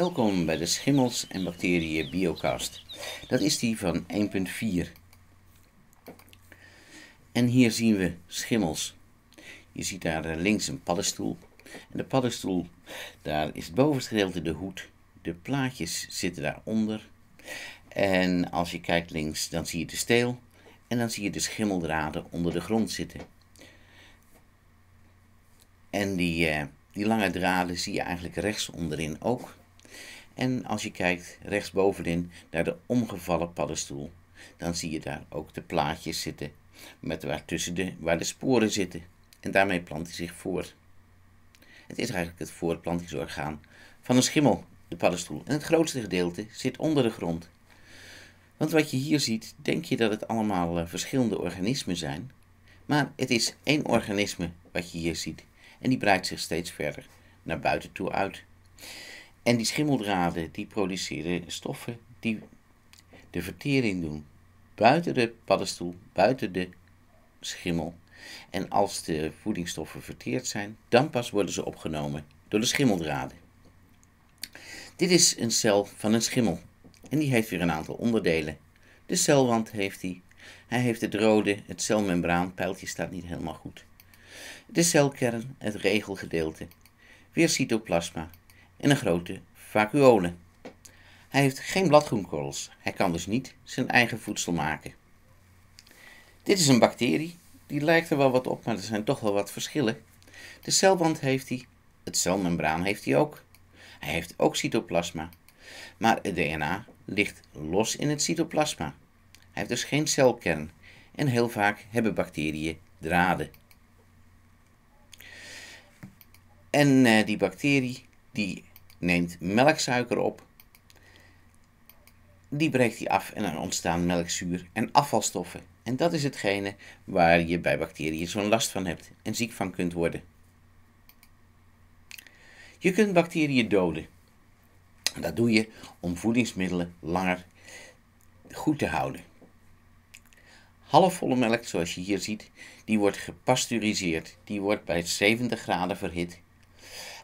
Welkom bij de Schimmels en Bacteriën Biocast. Dat is die van 1.4. En hier zien we schimmels. Je ziet daar eh, links een paddenstoel. En de paddenstoel, daar is het bovenste gedeelte de hoed. De plaatjes zitten daaronder. En als je kijkt links, dan zie je de steel. En dan zie je de schimmeldraden onder de grond zitten. En die, eh, die lange draden zie je eigenlijk rechts onderin ook. En als je kijkt rechtsbovenin naar de omgevallen paddenstoel, dan zie je daar ook de plaatjes zitten met waar, tussen de, waar de sporen zitten. En daarmee plant hij zich voort. Het is eigenlijk het voortplantingsorgaan van een schimmel, de paddenstoel. En het grootste gedeelte zit onder de grond. Want wat je hier ziet, denk je dat het allemaal eh, verschillende organismen zijn. Maar het is één organisme wat je hier ziet. En die breidt zich steeds verder naar buiten toe uit. En die schimmeldraden die produceren stoffen die de vertering doen. Buiten de paddenstoel, buiten de schimmel. En als de voedingsstoffen verteerd zijn, dan pas worden ze opgenomen door de schimmeldraden. Dit is een cel van een schimmel. En die heeft weer een aantal onderdelen. De celwand heeft hij. Hij heeft het rode, het celmembraan, pijltje staat niet helemaal goed. De celkern, het regelgedeelte. Weer cytoplasma, en een grote vacuole. Hij heeft geen bladgroenkorrels, hij kan dus niet zijn eigen voedsel maken. Dit is een bacterie, die lijkt er wel wat op, maar er zijn toch wel wat verschillen. De celwand heeft hij, het celmembraan heeft hij ook. Hij heeft ook cytoplasma, maar het DNA ligt los in het cytoplasma. Hij heeft dus geen celkern en heel vaak hebben bacteriën draden. En eh, die bacterie die neemt melksuiker op. Die breekt hij af en dan ontstaan melkzuur en afvalstoffen. En dat is hetgene waar je bij bacteriën zo'n last van hebt en ziek van kunt worden. Je kunt bacteriën doden. Dat doe je om voedingsmiddelen langer goed te houden. Halfvolle melk, zoals je hier ziet, die wordt gepasteuriseerd. Die wordt bij 70 graden verhit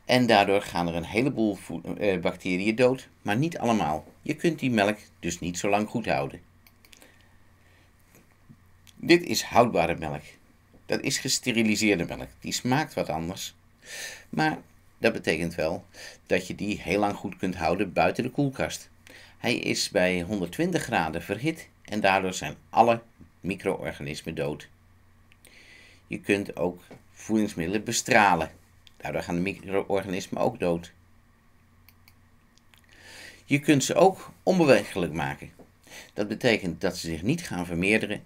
en daardoor gaan er een heleboel eh, bacteriën dood, maar niet allemaal. Je kunt die melk dus niet zo lang goed houden. Dit is houdbare melk. Dat is gesteriliseerde melk. Die smaakt wat anders. Maar dat betekent wel dat je die heel lang goed kunt houden buiten de koelkast. Hij is bij 120 graden verhit en daardoor zijn alle micro-organismen dood. Je kunt ook voedingsmiddelen bestralen. Nou, Daardoor gaan de micro-organismen ook dood. Je kunt ze ook onbewegelijk maken. Dat betekent dat ze zich niet gaan vermeerderen,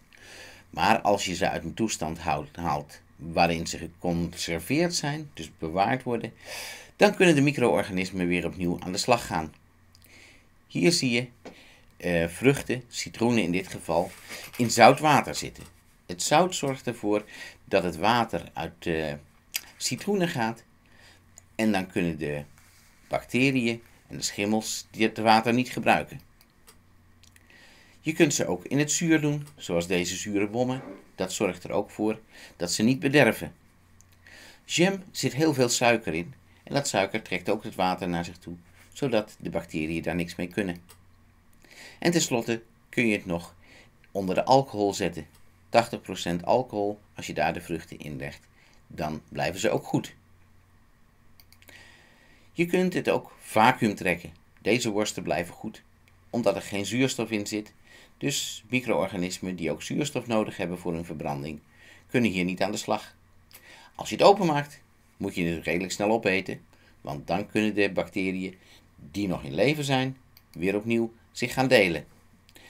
maar als je ze uit een toestand haalt waarin ze geconserveerd zijn, dus bewaard worden, dan kunnen de micro-organismen weer opnieuw aan de slag gaan. Hier zie je eh, vruchten, citroenen in dit geval, in zout water zitten. Het zout zorgt ervoor dat het water uit de eh, citroenen gaat. En dan kunnen de bacteriën en de schimmels het water niet gebruiken. Je kunt ze ook in het zuur doen, zoals deze zure bommen. Dat zorgt er ook voor dat ze niet bederven. Jam zit heel veel suiker in en dat suiker trekt ook het water naar zich toe, zodat de bacteriën daar niks mee kunnen. En tenslotte kun je het nog onder de alcohol zetten. 80% alcohol als je daar de vruchten in legt dan blijven ze ook goed. Je kunt het ook vacuüm trekken. Deze worsten blijven goed, omdat er geen zuurstof in zit. Dus micro-organismen die ook zuurstof nodig hebben voor hun verbranding, kunnen hier niet aan de slag. Als je het openmaakt, moet je het redelijk snel opeten, want dan kunnen de bacteriën die nog in leven zijn, weer opnieuw zich gaan delen.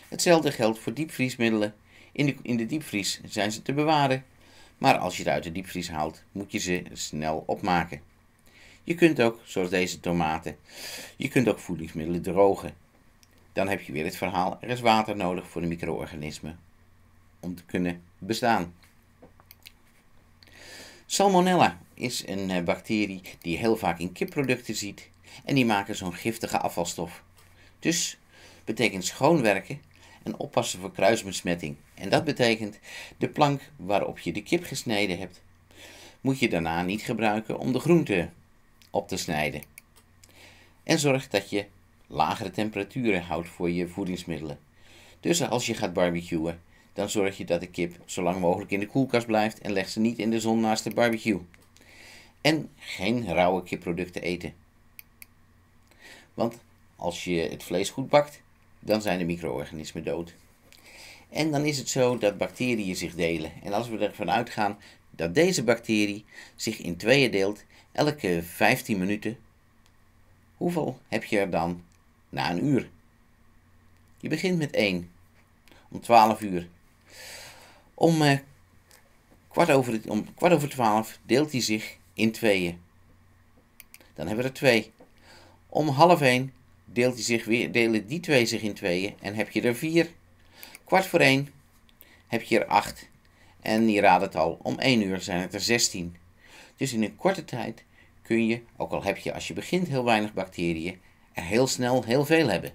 Hetzelfde geldt voor diepvriesmiddelen. In de, in de diepvries zijn ze te bewaren maar als je het uit de diepvries haalt, moet je ze snel opmaken. Je kunt ook, zoals deze tomaten, je kunt ook voedingsmiddelen drogen. Dan heb je weer het verhaal, er is water nodig voor de micro-organismen om te kunnen bestaan. Salmonella is een eh, bacterie die je heel vaak in kipproducten ziet en die maken zo'n giftige afvalstof. Dus betekent schoonwerken en oppassen voor kruisbesmetting. En dat betekent de plank waarop je de kip gesneden hebt, moet je daarna niet gebruiken om de groente op te snijden. En zorg dat je lagere temperaturen houdt voor je voedingsmiddelen. Dus als je gaat barbecuen, dan zorg je dat de kip zo lang mogelijk in de koelkast blijft en leg ze niet in de zon naast de barbecue. En geen rauwe kipproducten eten. Want als je het vlees goed bakt, dan zijn de micro-organismen dood. En dan is het zo dat bacteriën zich delen. En als we ervan uitgaan dat deze bacterie zich in tweeën deelt elke 15 minuten, hoeveel heb je er dan na een uur? Je begint met 1 om 12 uur. Om, eh, kwart, over om kwart over 12 deelt hij zich in tweeën. Dan hebben we er twee. Om half 1 deelt die zich weer, delen die twee zich in tweeën en heb je er vier. Kwart voor één heb je er acht. En je raadt het al, om één uur zijn het er zestien. Dus in een korte tijd kun je, ook al heb je als je begint heel weinig bacteriën, er heel snel heel veel hebben.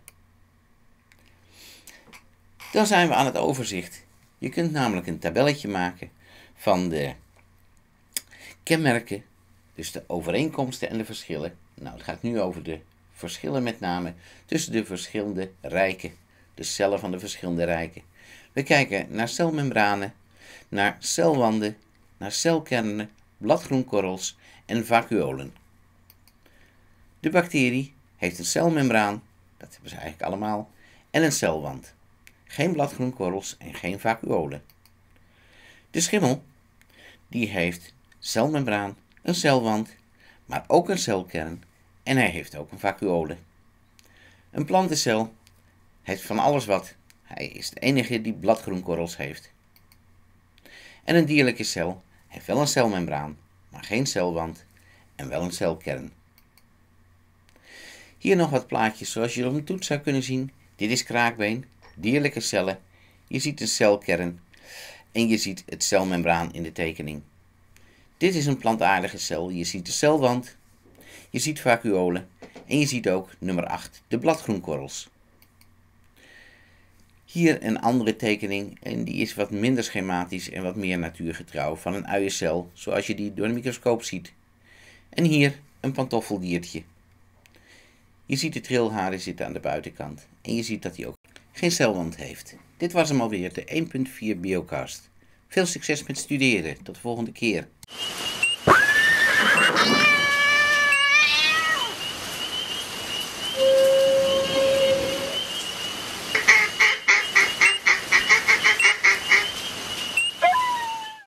Dan zijn we aan het overzicht. Je kunt namelijk een tabelletje maken van de kenmerken, dus de overeenkomsten en de verschillen. Nou, het gaat nu over de verschillen met name tussen de verschillende rijken, de cellen van de verschillende rijken. We kijken naar celmembranen, naar celwanden, naar celkernen, bladgroenkorrels en vacuolen. De bacterie heeft een celmembraan, dat hebben ze eigenlijk allemaal, en een celwand. Geen bladgroenkorrels en geen vacuolen. De schimmel, die heeft celmembraan, een celwand, maar ook een celkern en hij heeft ook een vacuole. Een plantencel heeft van alles wat. Hij is de enige die bladgroenkorrels heeft. En een dierlijke cel heeft wel een celmembraan, maar geen celwand en wel een celkern. Hier nog wat plaatjes zoals je op een toets zou kunnen zien. Dit is kraakbeen, dierlijke cellen. Je ziet een celkern en je ziet het celmembraan in de tekening. Dit is een plantaardige cel. Je ziet de celwand, je ziet vacuolen en je ziet ook nummer 8, de bladgroenkorrels. Hier een andere tekening en die is wat minder schematisch en wat meer natuurgetrouw van een uiencel zoals je die door de microscoop ziet. En hier een pantoffeldiertje. Je ziet de trilharen zitten aan de buitenkant en je ziet dat hij ook geen celwand heeft. Dit was hem alweer, de 1.4 Biocast. Veel succes met studeren, tot de volgende keer.